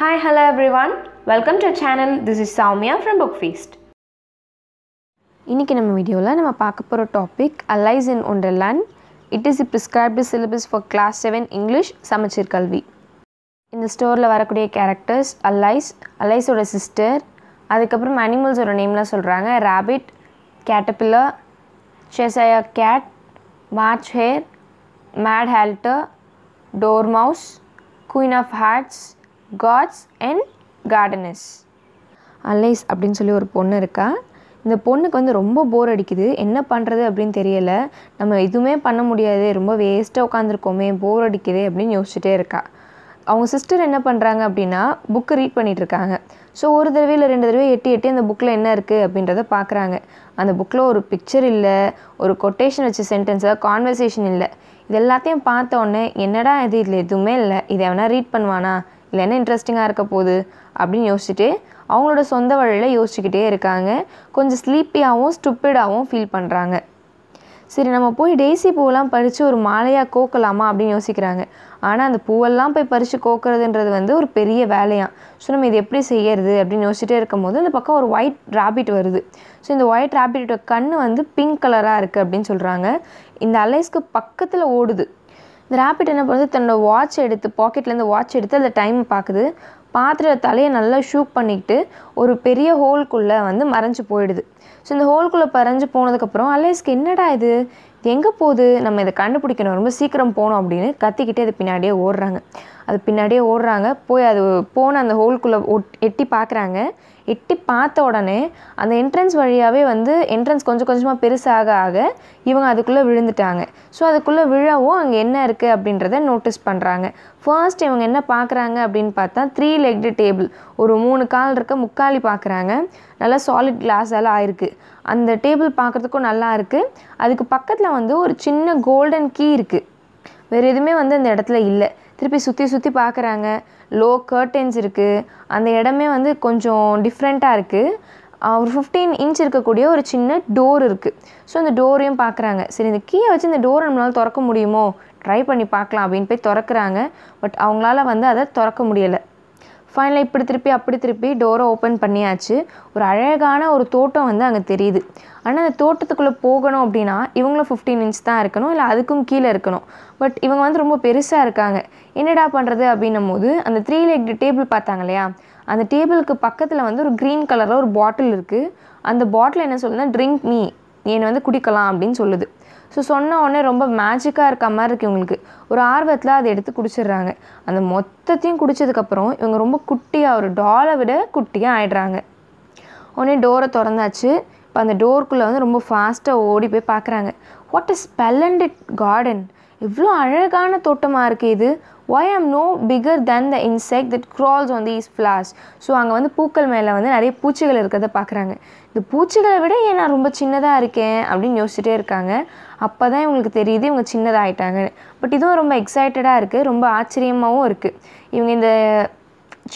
hi hello every one welcome to channel this is Soumya from Book Feast இன்றைக்கி நம்ம வீடியோவில் நம்ம பார்க்க போகிற topic Alice in Wonderland it is a prescribed syllabus for class seven English Samacheer Kalvi இந்த ஸ்டோரில் வரக்கூடிய கேரக்டர்ஸ் அலைஸ் அலைஸோட சிஸ்டர் அதுக்கப்புறம் அனிமல்ஸோட நேம்லாம் சொல்கிறாங்க ரேபிட் கேட்டபில்லர் செசையா கேட் வாட்ச் hare mad hatter mouse queen of hearts cards and gardeners Alice அப்படின்னு சொல்லி ஒரு பொண்ணு இருக்கா இந்த பொண்ணுக்கு வந்து ரொம்ப போர் அடிக்குது என்ன பண்ணுறது அப்படின்னு தெரியலை நம்ம எதுவுமே பண்ண முடியாது ரொம்ப வேஸ்ட்டாக உட்காந்துருக்கோமே போர் அடிக்குது அப்படின்னு யோசிச்சுட்டே இருக்கா அவங்க சிஸ்டர் என்ன பண்ணுறாங்க அப்படின்னா புக்கு ரீட் பண்ணிகிட்ருக்காங்க ஸோ ஒரு தடவை இல்லை ரெண்டு தடவை எட்டி எட்டி அந்த புக்கில் என்ன இருக்குது அப்படின்றத பார்க்குறாங்க அந்த புக்கில் ஒரு பிக்சர் இல்லை ஒரு கொட்டேஷன் வச்ச சென்டென்ஸாக கான்வர்சேஷன் இல்லை இது எல்லாத்தையும் பார்த்த உடனே என்னடா இது இதில் எதுவுமே இல்லை இதை எவனா ரீட் பண்ணுவானா இல்லை என்ன இன்ட்ரெஸ்டிங்காக இருக்க போகுது அப்படின்னு யோசிச்சுட்டு அவங்களோட சொந்த வழியில் யோசிச்சுக்கிட்டே இருக்காங்க கொஞ்சம் ஸ்லீப்பியாகவும் ஸ்டூப்பிடாகவும் ஃபீல் பண்ணுறாங்க சரி நம்ம போய் டெய்ஸி பூவெல்லாம் பறித்து ஒரு மாலையாக கோக்கலாமா அப்படின்னு யோசிக்கிறாங்க ஆனால் அந்த பூவெல்லாம் போய் பறித்து கோக்குறதுன்றது வந்து ஒரு பெரிய வேலையாம் ஸோ நம்ம இது எப்படி செய்யறது அப்படின்னு யோசிச்சுட்டே இருக்கும் போது அந்த பக்கம் ஒரு ஒயிட் ராபிட் வருது ஸோ இந்த ஒயிட் ராபிட்டோட கண் வந்து பிங்க் கலராக இருக்குது அப்படின்னு சொல்கிறாங்க இந்த அலைஸ்க்கு பக்கத்தில் ஓடுது இந்த ரேபிட் என்ன பண்ணுறது தன்னோட வாட்ச் எடுத்து பாக்கெட்லேருந்து வாட்ச் எடுத்து அந்த டைம் பார்க்குது பாத்திர தலையை நல்லா ஷூக் பண்ணிக்கிட்டு ஒரு பெரிய ஹோல்குள்ளே வந்து மறைஞ்சு போயிடுது ஸோ இந்த ஹோல்குள்ளே பறஞ்சு போனதுக்கப்புறம் அலேஸ்க்கு என்னடா இது எங்கே போகுது நம்ம இதை கண்டுபிடிக்கணும் ரொம்ப சீக்கிரம் போகணும் அப்படின்னு கத்திக்கிட்டே அது பின்னாடியே ஓடுறாங்க அது பின்னாடியே ஓடுறாங்க போய் அது போன அந்த ஹோல்குள்ளே ஒட் எட்டி பார்க்குறாங்க எட்டி பார்த்த உடனே அந்த என்ட்ரன்ஸ் வழியாகவே வந்து என்ட்ரன்ஸ் கொஞ்சம் கொஞ்சமாக பெருசாக ஆக இவங்க அதுக்குள்ளே விழுந்துட்டாங்க ஸோ அதுக்குள்ளே விழாவும் அங்கே என்ன இருக்குது அப்படின்றத நோட்டீஸ் பண்ணுறாங்க ஃபர்ஸ்ட் இவங்க என்ன பார்க்குறாங்க அப்படின்னு பார்த்தா த்ரீ லெக்டு டேபிள் ஒரு மூணு கால் இருக்க முக்காலி பார்க்குறாங்க நல்லா சாலிட் கிளாஸால் ஆயிருக்கு அந்த டேபிள் பார்க்குறதுக்கும் நல்லா இருக்குது அதுக்கு பக்கத்தில் வந்து ஒரு சின்ன கோல்டன் கீ இருக்குது வேறு எதுவுமே வந்து அந்த இடத்துல இல்லை திருப்பி சுற்றி சுற்றி பார்க்குறாங்க லோ கர்டன்ஸ் இருக்குது அந்த இடமே வந்து கொஞ்சம் டிஃப்ரெண்ட்டாக இருக்குது ஒரு ஃபிஃப்டீன் இன்ச் இருக்கக்கூடிய ஒரு சின்ன டோர் இருக்குது ஸோ அந்த டோரையும் பார்க்குறாங்க சரி இந்த கீயை வச்சு இந்த டோரை நம்மளால் திறக்க முடியுமோ ட்ரை பண்ணி பார்க்கலாம் அப்படின்னு போய் திறக்கிறாங்க பட் அவங்களால வந்து அதை திறக்க முடியலை ஃபைனலாக இப்படி திருப்பி அப்படி திருப்பி டோரை ஓப்பன் பண்ணியாச்சு ஒரு அழகான ஒரு தோட்டம் வந்து அங்கே தெரியுது ஆனால் அந்த தோட்டத்துக்குள்ளே போகணும் அப்படின்னா இவங்களும் ஃபிஃப்டீன் இன்ச் தான் இருக்கணும் இல்லை அதுக்கும் கீழே இருக்கணும் பட் இவங்க வந்து ரொம்ப பெருசாக இருக்காங்க என்னடா பண்ணுறது அப்படின்னும் போது அந்த த்ரீ லெக்டு டேபிள் பார்த்தாங்க இல்லையா அந்த டேபிளுக்கு பக்கத்தில் வந்து ஒரு க்ரீன் கலரில் ஒரு பாட்டில் இருக்குது அந்த பாட்டில் என்ன சொல்லுதுன்னா ட்ரிங்க் மீ என்னை வந்து குடிக்கலாம் அப்படின்னு சொல்லுது ஸோ சொன்ன உடனே ரொம்ப மேஜிக்காக இருக்க மாதிரி இருக்குது இவங்களுக்கு ஒரு ஆர்வத்தில் அதை எடுத்து குடிச்சிடுறாங்க அந்த மொத்தத்தையும் குடித்ததுக்கப்புறம் இவங்க ரொம்ப குட்டியாக ஒரு டாலை விட குட்டியாக ஆயிடுறாங்க உடனே டோரை திறந்தாச்சு இப்போ அந்த டோருக்குள்ளே வந்து ரொம்ப ஃபாஸ்ட்டாக ஓடி போய் பார்க்குறாங்க வாட் இஸ் ஸ்பெல்லண்டட் கார்டன் இவ்வளோ அழகான தோட்டமாக இருக்குது இது why am no bigger then the insect that crawls on these flowers so அங்கே வந்து பூக்கள் மேலே வந்து நிறைய பூச்சிகள் இருக்கிறத பார்க்குறாங்க இந்த பூச்சிகளை விட ஏன் நான் ரொம்ப சின்னதாக இருக்கேன் அப்படின்னு யோசிச்சுட்டே இருக்காங்க அப்போ தான் இவங்களுக்கு தெரியுது இவங்க சின்னதாகிட்டாங்க பட் இதுவும் ரொம்ப எக்ஸைட்டடாக இருக்குது ரொம்ப ஆச்சரியமாகவும் இருக்குது இவங்க இந்த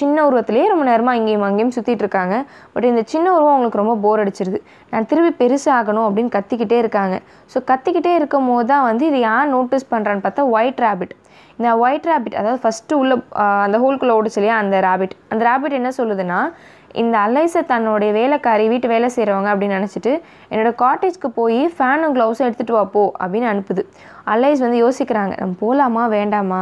சின்ன உருவத்திலேயே ரொம்ப நேரமாக இங்கேயும் அங்கேயும் சுற்றிட்டு இருக்காங்க பட் இந்த சின்ன உருவம் அவங்களுக்கு ரொம்ப போர் அடிச்சிருது நான் திரும்பி ஆகணும் அப்படின்னு கத்திக்கிட்டே இருக்காங்க ஸோ கத்திக்கிட்டே இருக்கும் போது தான் வந்து இது யார் நோட்டீஸ் பண்ணுறான்னு பார்த்தா ஒயிட் ரேபிட் இந்த ஒயிட் ரேபிட் அதாவது ஃபஸ்ட்டு உள்ள அந்த ஹோல்குள்ளே ஓடிச்சு இல்லையா அந்த ரேபிட் அந்த ரேபிட் என்ன சொல்லுதுன்னா இந்த அலைஸை தன்னுடைய வேலைக்காரி வீட்டு வேலை செய்கிறவங்க அப்படின்னு நினச்சிட்டு என்னோடய காட்டேஜ்க்கு போய் ஃபேனும் க்ளவுஸும் எடுத்துகிட்டு வாப்போ அப்படின்னு அனுப்புது அலைஸ் வந்து யோசிக்கிறாங்க நம்ம போகலாமா வேண்டாமா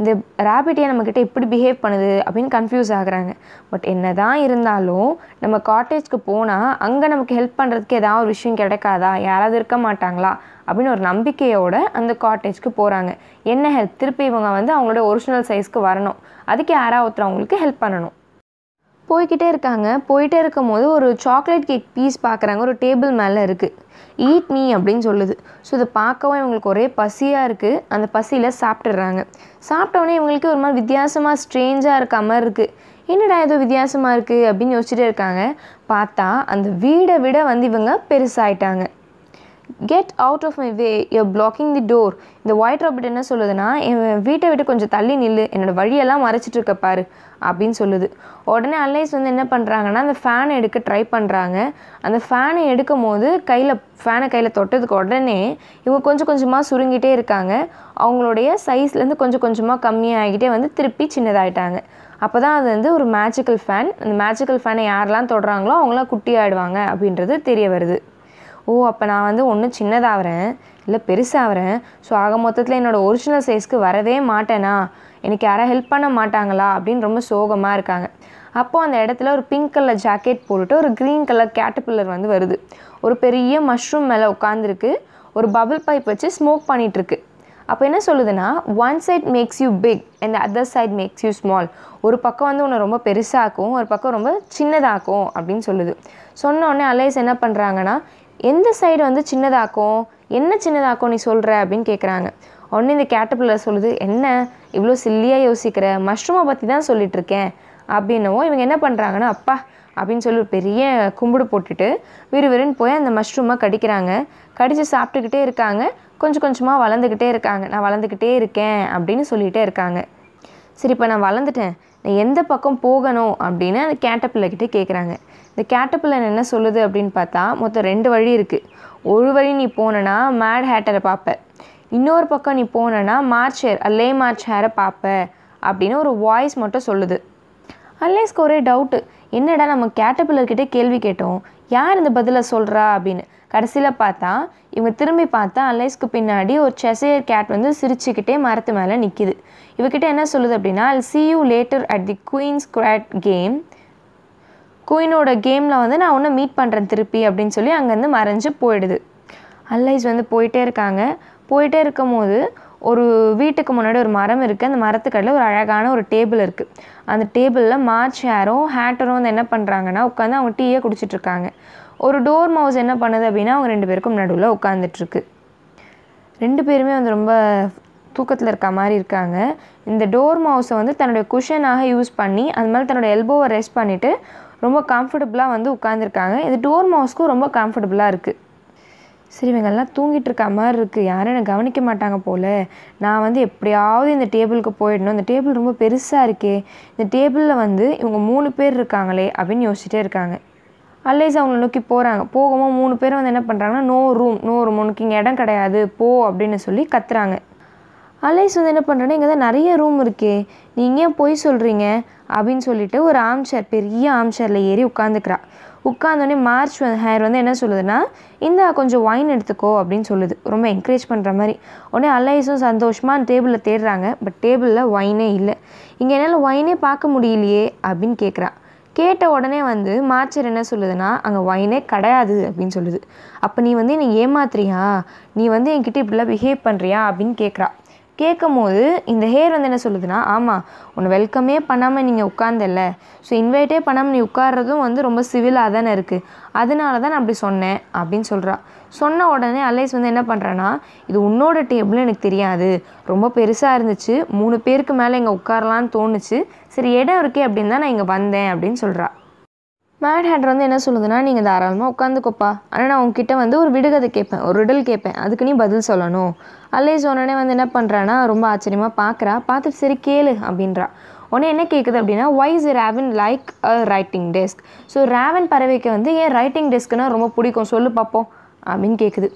இந்த ரேபிட்டே நம்மக்கிட்ட எப்படி பிஹேவ் பண்ணுது அப்படின்னு கன்ஃபியூஸ் ஆகுறாங்க பட் என்ன தான் இருந்தாலும் நம்ம காட்டேஜ்க்கு போனால் அங்கே நமக்கு ஹெல்ப் பண்ணுறதுக்கு ஏதாவது ஒரு விஷயம் கிடைக்காதா யாராவது இருக்க மாட்டாங்களா அப்படின்னு ஒரு நம்பிக்கையோட அந்த காட்டேஜ்க்கு போகிறாங்க என்ன ஹெல்ப் திருப்பி இவங்க வந்து அவங்களோட ஒரிஜினல் சைஸ்க்கு வரணும் அதுக்கு யாராவது ஒருத்தர் அவங்களுக்கு ஹெல்ப் பண்ணணும் போய்கிட்டே இருக்காங்க போயிட்டே இருக்கும் போது ஒரு சாக்லேட் கேக் பீஸ் பார்க்குறாங்க ஒரு டேபிள் மேலே இருக்குது ஈட் மீ அப்படின்னு சொல்லுது ஸோ இதை பார்க்கவும் இவங்களுக்கு ஒரே பசியாக இருக்குது அந்த பசியில் சாப்பிட்றாங்க சாப்பிட்டோன்னே இவங்களுக்கு ஒரு மாதிரி வித்தியாசமாக ஸ்ட்ரேஞ்சாக இருக்க மாதிரி இருக்குது என்னடா ஏதோ வித்தியாசமாக இருக்குது அப்படின்னு யோசிச்சுட்டே இருக்காங்க பார்த்தா அந்த வீடை விட வந்து இவங்க பெருசாகிட்டாங்க get out of my way you blocking the door இந்த ஒயிட் ராபர்ட் என்ன சொல்லுதுன்னா என் வீட்டை விட்டு கொஞ்சம் தள்ளி நில்லு என்னோடய வழியெல்லாம் மறைச்சிட்டு இருக்க பாரு அப்படின்னு சொல்லுது உடனே அலைஸ் வந்து என்ன பண்ணுறாங்கன்னா அந்த ஃபேனை எடுக்க ட்ரை பண்ணுறாங்க அந்த ஃபேனை எடுக்கும் போது கையில் ஃபேனை கையில் தொட்டதுக்கு உடனே இவங்க கொஞ்சம் கொஞ்சமாக சுருங்கிட்டே இருக்காங்க அவங்களுடைய சைஸ்லேருந்து கொஞ்சம் கொஞ்சமாக கம்மியாகிட்டே வந்து திருப்பி சின்னதாகிட்டாங்க அப்போ தான் அது வந்து ஒரு மேஜிக்கல் ஃபேன் அந்த மேஜிக்கல் ஃபேனை யாரெல்லாம் தொடுறாங்களோ அவங்களாம் குட்டி ஆகிடுவாங்க அப்படின்றது தெரிய வருது ஓ அப்போ நான் வந்து ஒன்றும் சின்னதாகிறேன் இல்லை பெருசாகிறேன் ஸோ ஆக மொத்தத்தில் என்னோடய ஒரிஜினல் சைஸ்க்கு வரவே மாட்டேனா எனக்கு யாராவது ஹெல்ப் பண்ண மாட்டாங்களா அப்படின்னு ரொம்ப சோகமாக இருக்காங்க அப்போது அந்த இடத்துல ஒரு பிங்க் கலர் ஜாக்கெட் போட்டுட்டு ஒரு க்ரீன் கலர் கேட்டபில்லர் வந்து வருது ஒரு பெரிய மஷ்ரூம் மேலே உட்காந்துருக்கு ஒரு பபுள் பைப் வச்சு ஸ்மோக் பண்ணிகிட்ருக்கு அப்போ என்ன சொல்லுதுன்னா one side makes you big and other side makes you small ஒரு பக்கம் வந்து உன்னை ரொம்ப பெருசாக்கும் ஒரு பக்கம் ரொம்ப சின்னதாக்கும் அப்படின்னு சொல்லுது சொன்னோடனே அலைஸ் என்ன பண்ணுறாங்கன்னா எந்த சைடு வந்து சின்னதாக்கும் என்ன சின்னதாக்கும் நீ சொல்கிற அப்படின்னு கேட்குறாங்க உடனே இந்த கேட்டப்பிள்ளர் சொல்லுது என்ன இவ்வளோ சில்லியாக யோசிக்கிற மஷ்ரூமை பற்றி தான் சொல்லிகிட்ருக்கேன் அப்படின்னவோ இவங்க என்ன பண்ணுறாங்கன்னா அப்பா அப்படின்னு சொல்லி ஒரு பெரிய கும்பிடு போட்டுட்டு விறுவிறுன்னு போய் அந்த மஷ்ரூமை கடிக்கிறாங்க கடித்து சாப்பிட்டுக்கிட்டே இருக்காங்க கொஞ்சம் கொஞ்சமாக வளர்ந்துக்கிட்டே இருக்காங்க நான் வளர்ந்துக்கிட்டே இருக்கேன் அப்படின்னு சொல்லிகிட்டே இருக்காங்க சரி இப்போ நான் வளர்ந்துட்டேன் நான் எந்த பக்கம் போகணும் அப்படின்னு அந்த கேட்டப்பிள்ளைக்கிட்ட கேட்குறாங்க இந்த கேட்டப்பிள்ளன் என்ன சொல்லுது அப்படின்னு பார்த்தா மொத்தம் ரெண்டு வழி இருக்குது ஒரு வழி நீ போனேன்னா மேட் ஹேட்டரை பார்ப்ப இன்னொரு பக்கம் நீ போனேன்னா மார்ச் ஹேர் அல்லே மார்ச் ஹேரை பார்ப்ப அப்படின்னு ஒரு வாய்ஸ் மட்டும் சொல்லுது அல்லேஸ்க்கு ஒரே டவுட்டு என்னடா நம்ம கேட்டபில்லர்கிட்ட கேள்வி கேட்டோம் யார் இந்த பதிலை சொல்கிறா அப்படின்னு கடைசியில் பார்த்தா இவங்க திரும்பி பார்த்தா அலைஸ்க்கு பின்னாடி ஒரு செசையர் கேட் வந்து சிரிச்சுக்கிட்டே மரத்து மேலே நிற்கிது இவகிட்ட என்ன சொல்லுது அப்படின்னா I'll see you later at the queen's croquet game குயினோட கேமில் வந்து நான் ஒன்று மீட் பண்ணுறேன் திருப்பி அப்படின்னு சொல்லி அங்கேருந்து மறைஞ்சு போயிடுது அல்லைஸ் வந்து போயிட்டே இருக்காங்க போயிட்டே இருக்கும் போது ஒரு வீட்டுக்கு முன்னாடி ஒரு மரம் இருக்குது அந்த மரத்துக்கடையில் ஒரு அழகான ஒரு டேபிள் இருக்குது அந்த டேபிளில் மார்ச் ஹேரும் ஹேட்டரும் வந்து என்ன பண்ணுறாங்கன்னா உட்காந்து அவங்க டீயே குடிச்சிட்ருக்காங்க ஒரு டோர் மவுஸ் என்ன பண்ணுது அப்படின்னா அவங்க ரெண்டு பேருக்கும் நடுவில் உட்காந்துட்ருக்கு ரெண்டு பேருமே வந்து ரொம்ப தூக்கத்தில் இருக்க மாதிரி இருக்காங்க இந்த டோர் மவுஸை வந்து தன்னுடைய குஷனாக யூஸ் பண்ணி அது மாதிரி தன்னோட எல்போவை ரெஸ்ட் பண்ணிவிட்டு ரொம்ப கம்ஃபர்டபுளாக வந்து உட்காந்துருக்காங்க இது டோர் மவுஸ்க்கும் ரொம்ப கம்ஃபர்டபுளாக இருக்குது சிறுவங்கள்லாம் தூங்கிட்டு இருக்க மாதிரி இருக்குது யாரும் என்னை கவனிக்க மாட்டாங்க போல் நான் வந்து எப்படியாவது இந்த டேபிளுக்கு போயிடணும் இந்த டேபிள் ரொம்ப பெருசாக இருக்கே இந்த டேபிளில் வந்து இவங்க மூணு பேர் இருக்காங்களே அப்படின்னு யோசிச்சுட்டே இருக்காங்க அல்லேஸ் அவங்கள நோக்கி போகிறாங்க போகும்போது மூணு பேரும் வந்து என்ன பண்ணுறாங்கன்னா நோ ரூம் நோ ரூம் உனக்கு இங்கே இடம் கிடையாது போ அப்படின்னு சொல்லி கத்துறாங்க அலைஸ் வந்து என்ன பண்ணுறேன்னா இங்கே தான் நிறைய ரூம் இருக்கே நீங்கள் ஏன் போய் சொல்கிறீங்க அப்படின்னு சொல்லிட்டு ஒரு ஆம்சேர் பெரிய ஆம்சேரில் ஏறி உட்காந்துக்கிறா உட்காந்தோடனே மார்ச் ஹேர் வந்து என்ன சொல்லுதுன்னா இந்த கொஞ்சம் ஒயின் எடுத்துக்கோ அப்படின்னு சொல்லுது ரொம்ப என்கரேஜ் பண்ணுற மாதிரி உடனே அல்லைஸும் சந்தோஷமாக டேபிளில் தேடுறாங்க பட் டேபிளில் ஒயினே இல்லை இங்கே என்னால் ஒயினே பார்க்க முடியலையே அப்படின்னு கேட்குறா கேட்ட உடனே வந்து மார்ச்சர் என்ன சொல்லுதுன்னா அங்கே ஒயினே கிடையாது அப்படின்னு சொல்லுது அப்போ நீ வந்து என்னை ஏமாத்துறியா நீ வந்து என்கிட்ட இப்படிலாம் பிஹேவ் பண்ணுறியா அப்படின்னு கேட்குறா கேட்கும் போது இந்த ஹேர் வந்து என்ன சொல்லுதுன்னா ஆமாம் உன்னை வெல்கமே பண்ணாமல் நீங்கள் உட்கார்ந்தல்ல ஸோ இன்வைட்டே பண்ணாமல் நீ உட்கார்றதும் வந்து ரொம்ப சிவிலாக தானே இருக்குது அதனால தான் நான் அப்படி சொன்னேன் அப்படின்னு சொல்கிறா சொன்ன உடனே அலைஸ் வந்து என்ன பண்ணுறேன்னா இது உன்னோட டேபிள்னு எனக்கு தெரியாது ரொம்ப பெருசாக இருந்துச்சு மூணு பேருக்கு மேலே இங்கே உட்காரலான்னு தோணுச்சு சரி இடம் இருக்கே அப்படின்னு தான் நான் இங்கே வந்தேன் அப்படின்னு சொல்கிறா மேட் ஹேட் வந்து என்ன சொல்லுதுன்னா நீங்கள் தாராளமாக உட்காந்துக்கோப்பா ஆனால் நான் உங்ககிட்ட வந்து ஒரு விடுகதை கேட்பேன் ஒரு ரிடல் கேட்பேன் அதுக்கு நீ பதில் சொல்லணும் அல்லே சொன்னே வந்து என்ன பண்ணுறான்னா ரொம்ப ஆச்சரியமாக பார்க்குறா பார்த்துட்டு சரி கேளு அப்படின்றா உடனே என்ன கேட்குது அப்படின்னா why is raven like a writing desk so raven பறவைக்கு வந்து ஏன் ரைட்டிங் டெஸ்க்குனால் ரொம்ப பிடிக்கும் சொல்லு பார்ப்போம் அப்படின்னு கேட்குது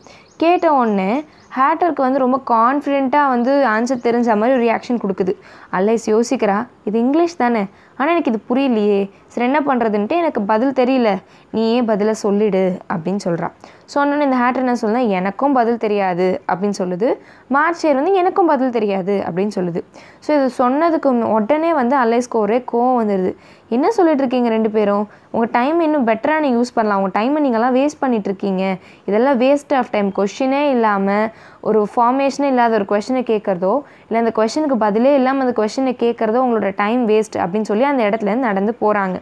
கேட்ட உடனே ஹேட்டருக்கு வந்து ரொம்ப கான்ஃபிடெண்ட்டாக வந்து ஆன்சர் தெரிஞ்ச மாதிரி ஒரு ரியாக்ஷன் கொடுக்குது அலைஸ் யோசிக்கிறா இது இங்கிலீஷ் தானே ஆனால் எனக்கு இது புரியலையே சரி என்ன பண்ணுறதுன்ட்டு எனக்கு பதில் தெரியல நீயே பதிலை சொல்லிடு அப்படின்னு சொல்கிறான் சொன்னோன்னு இந்த ஹேட்டர் என்ன சொல்லுனா எனக்கும் பதில் தெரியாது அப்படின்னு சொல்லுது மார்ச் ஏர் வந்து எனக்கும் பதில் தெரியாது அப்படின்னு சொல்லுது ஸோ இது சொன்னதுக்கு உடனே வந்து அலை ஸ்கோரே கோவம் வந்துடுது என்ன சொல்லிட்டு இருக்கீங்க ரெண்டு பேரும் உங்கள் டைம் இன்னும் பெட்டராக நீங்கள் யூஸ் பண்ணலாம் உங்கள் டைமை நீங்கள்லாம் வேஸ்ட் பண்ணிகிட்ருக்கீங்க இருக்கீங்க இதெல்லாம் வேஸ்ட் ஆஃப் டைம் கொஷினே இல்லாமல் ஒரு ஃபார்மேஷனே இல்லாத ஒரு கொஷினை கேட்குறதோ இல்லை அந்த கொஷனுக்கு பதிலே இல்லாமல் அந்த கொஷினை கேட்குறதோ உங்களோட டைம் வேஸ்ட் அப்படின்னு சொல்லி அந்த இடத்துலேருந்து நடந்து போகிறாங்க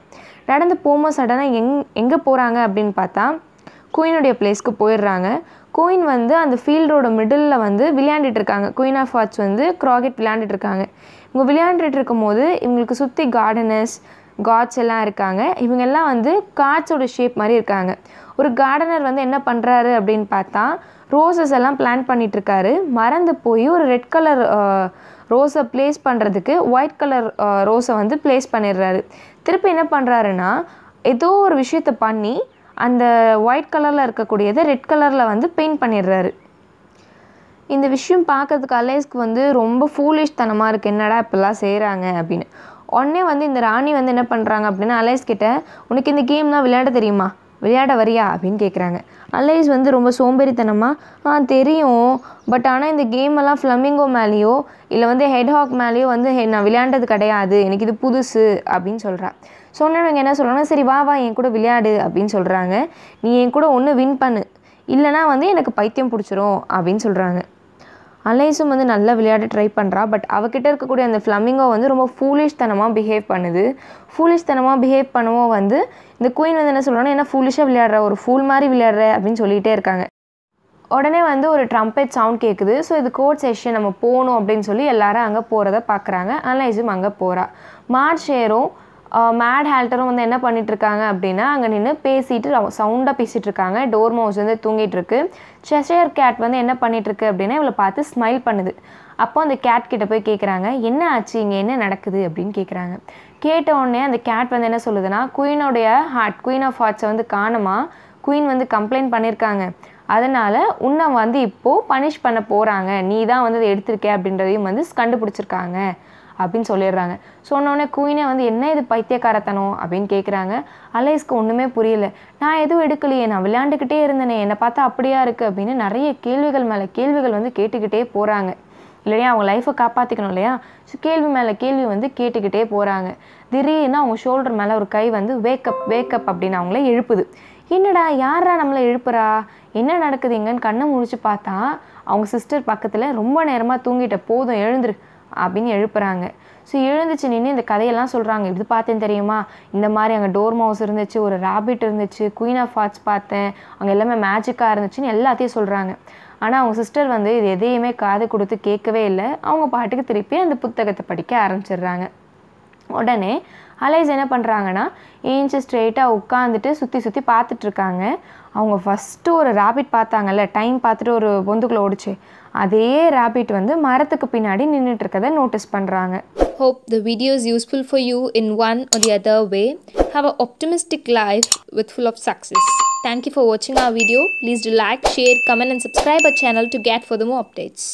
நடந்து போகும்போது சடனாக எங் எங்கே போகிறாங்க அப்படின்னு பார்த்தா குயினுடைய பிளேஸ்க்கு போயிடுறாங்க குயின் வந்து அந்த ஃபீல்டோட மிடில் வந்து விளையாண்டுட்டு இருக்காங்க குயின் ஆஃப் வாட்ச் வந்து க்ராக்கெட் விளையாண்டுட்டு இருக்காங்க இவங்க விளையாண்டுட்டு இருக்கும்போது இவங்களுக்கு சுற்றி கார்டனர்ஸ் காட்ஸ் எல்லாம் இருக்காங்க இவங்கெல்லாம் வந்து காட்ஸோட ஷேப் மாதிரி இருக்காங்க ஒரு கார்டனர் வந்து என்ன பண்ணுறாரு அப்படின்னு பார்த்தா ரோசஸ் எல்லாம் பிளான் பண்ணிகிட்ருக்காரு மறந்து போய் ஒரு ரெட் கலர் ரோஸை ப்ளேஸ் பண்ணுறதுக்கு ஒயிட் கலர் ரோஸை வந்து ப்ளேஸ் பண்ணிடுறாரு திருப்பி என்ன பண்ணுறாருன்னா ஏதோ ஒரு விஷயத்தை பண்ணி அந்த ஒயிட் கலரில் இருக்கக்கூடியதை ரெட் கலரில் வந்து பெயிண்ட் பண்ணிடுறாரு இந்த விஷயம் பார்க்கறதுக்கு அலேஸ்க்கு வந்து ரொம்ப ஃபூலிஷ் தனமாக இருக்குது என்னடா இப்பெல்லாம் செய்கிறாங்க அப்படின்னு உடனே வந்து இந்த ராணி வந்து என்ன பண்ணுறாங்க அப்படின்னா அலேஸ் கிட்ட உனக்கு இந்த கேம்லாம் விளையாட தெரியுமா விளையாட வரியா அப்படின்னு கேட்குறாங்க அலைஸ் வந்து ரொம்ப சோம்பேறித்தனமாக ஆ தெரியும் பட் ஆனால் இந்த கேமெல்லாம் ஃப்ளமிங்கோ மேலேயோ இல்லை வந்து ஹெட்ஹாக் மேலேயோ வந்து நான் விளையாண்டது கிடையாது எனக்கு இது புதுசு அப்படின்னு சொல்கிறாள் சொன்னவங்க என்ன சொல்லணும் சரி வா வா என் கூட விளையாடு அப்படின்னு சொல்கிறாங்க நீ என் கூட ஒன்று வின் பண்ணு இல்லைனா வந்து எனக்கு பைத்தியம் பிடிச்சிரும் அப்படின்னு சொல்கிறாங்க அலைஸும் வந்து நல்லா விளையாட ட்ரை பண்ணுறா பட் அவகிட்ட இருக்கக்கூடிய அந்த ஃப்ளமிங்கோ வந்து ரொம்ப ஃபூலிஷ்தனமாக பிஹேவ் பண்ணுது ஃபூலிஷ்தனமாக பிஹேவ் பண்ணுவோம் வந்து இந்த குயின் வந்து என்ன சொல்கிறோன்னா ஏன்னா ஃபூலிஷாக விளையாடுற ஒரு ஃபூல் மாதிரி விளையாடுற அப்படின்னு சொல்லிகிட்டே இருக்காங்க உடனே வந்து ஒரு ட்ரம்பெட் சவுண்ட் கேட்குது ஸோ இது கோட் செஷன் நம்ம போகணும் அப்படின்னு சொல்லி எல்லாரும் அங்கே போகிறத பார்க்குறாங்க அலைஸும் அங்கே போகிறா மார்ச் ஏறும் மேட் ஹேல்டரும் வந்து என்ன பண்ணிகிட்ருக்காங்க அப்படின்னா அங்கே நின்று பேசிட்டு சவுண்டாக பேசிகிட்டு இருக்காங்க டோர் மவுஸ் வந்து தூங்கிட்டுருக்கு செஷயர் கேட் வந்து என்ன பண்ணிகிட்ருக்கு அப்படின்னா இவளை பார்த்து ஸ்மைல் பண்ணுது அப்போ அந்த கேட் கிட்ட போய் கேட்குறாங்க என்ன ஆச்சு இங்கே என்ன நடக்குது அப்படின்னு கேட்குறாங்க கேட்ட உடனே அந்த கேட் வந்து என்ன சொல்லுதுன்னா குயினோடைய ஹார்ட் குயின் ஆஃப் ஹார்ட்ஸை வந்து காணுமா குயின் வந்து கம்ப்ளைண்ட் பண்ணியிருக்காங்க அதனால் உன்னை வந்து இப்போது பனிஷ் பண்ண போகிறாங்க நீ தான் வந்து அதை எடுத்திருக்க அப்படின்றதையும் வந்து கண்டுபிடிச்சிருக்காங்க அப்படின்னு சொல்லிடுறாங்க சொன்னோடனே குயினே வந்து என்ன இது பைத்தியக்காரத்தனம் அப்படின்னு கேட்குறாங்க அலைஸ்க்கு ஒன்றுமே புரியல நான் எதுவும் எடுக்கலையே நான் விளையாண்டுக்கிட்டே இருந்தேனே என்னை பார்த்தா அப்படியா இருக்குது அப்படின்னு நிறைய கேள்விகள் மேலே கேள்விகள் வந்து கேட்டுக்கிட்டே போகிறாங்க இல்லையா அவங்க லைஃப்பை காப்பாற்றிக்கணும் இல்லையா ஸோ கேள்வி மேலே கேள்வி வந்து கேட்டுக்கிட்டே போகிறாங்க திடீர்னு அவங்க ஷோல்டர் மேலே ஒரு கை வந்து வேக்கப் வேக்கப் அப்படின்னு அவங்கள எழுப்புது என்னடா யாரா நம்மளை எழுப்புறா என்ன நடக்குதுங்கன்னு கண்ணை முடிச்சு பார்த்தா அவங்க சிஸ்டர் பக்கத்தில் ரொம்ப நேரமாக தூங்கிட்ட போதும் எழுந்துரு அப்படின்னு எழுப்புறாங்க ஸோ எழுந்துச்சு நின்று இந்த கதையெல்லாம் சொல்கிறாங்க இது பார்த்தேன் தெரியுமா இந்த மாதிரி அங்கே டோர் மவுஸ் இருந்துச்சு ஒரு ராபிட் இருந்துச்சு குயின் ஆஃப் ஹார்ட்ஸ் பார்த்தேன் அங்கே எல்லாமே மேஜிக்காக இருந்துச்சுன்னு எல்லாத்தையும் சொல்கிறாங்க ஆனால் அவங்க சிஸ்டர் வந்து இது எதையுமே காது கொடுத்து கேட்கவே இல்லை அவங்க பாட்டுக்கு திருப்பி அந்த புத்தகத்தை படிக்க ஆரம்பிச்சிடுறாங்க உடனே அலைஸ் என்ன பண்ணுறாங்கன்னா ஏஞ்சி ஸ்ட்ரெயிட்டாக உட்காந்துட்டு சுற்றி சுற்றி பார்த்துட்ருக்காங்க அவங்க ஃபஸ்ட்டு ஒரு ராபிட் பார்த்தாங்கல்ல டைம் பார்த்துட்டு ஒரு பொந்துக்குள்ள ஓடிச்சு அதே ராபிட் வந்து மரத்துக்கு பின்னாடி நின்றுட்டுருக்கதை நோட்டீஸ் பண்ணுறாங்க hope the videos useful for you in one or the other way have a optimistic life with full of success thank you for வாட்சிங் our video please to like share comment and subscribe a channel to get for the more updates